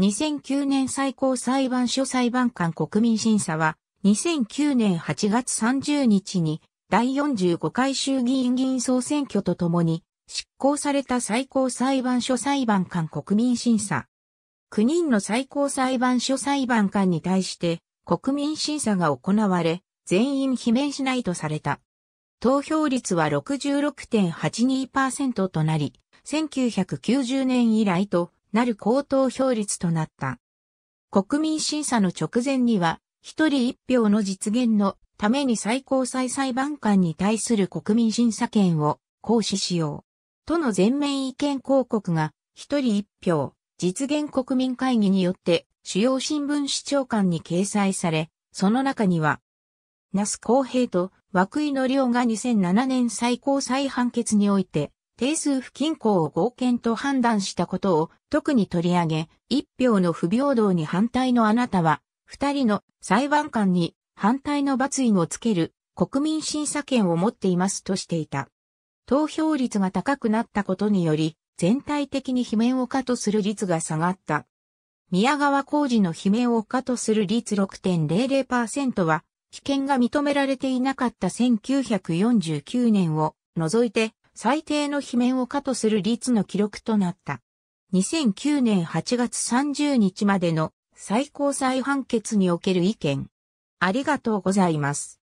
2009年最高裁判所裁判官国民審査は、2009年8月30日に、第45回衆議院議員総選挙とともに、執行された最高裁判所裁判官国民審査。9人の最高裁判所裁判官に対して、国民審査が行われ、全員罷免しないとされた。投票率は66.82%となり、1990年以来となる高投票率となった。国民審査の直前には、一人一票の実現のために最高裁裁判官に対する国民審査権を行使しよう。との全面意見広告が、一人一票、実現国民会議によって主要新聞市長官に掲載され、その中には、那須公平と涌井の両が2007年最高裁判決において、定数不均衡を合憲と判断したことを特に取り上げ、一票の不平等に反対のあなたは、二人の裁判官に反対の罰印をつける国民審査権を持っていますとしていた。投票率が高くなったことにより、全体的に罷免を可とする率が下がった。宮川浩二の罷免を可とする率6.00%は、危険が認められていなかった1949年を除いて最低の罷免を可とする率の記録となった。2009年8月30日までの最高裁判決における意見。ありがとうございます。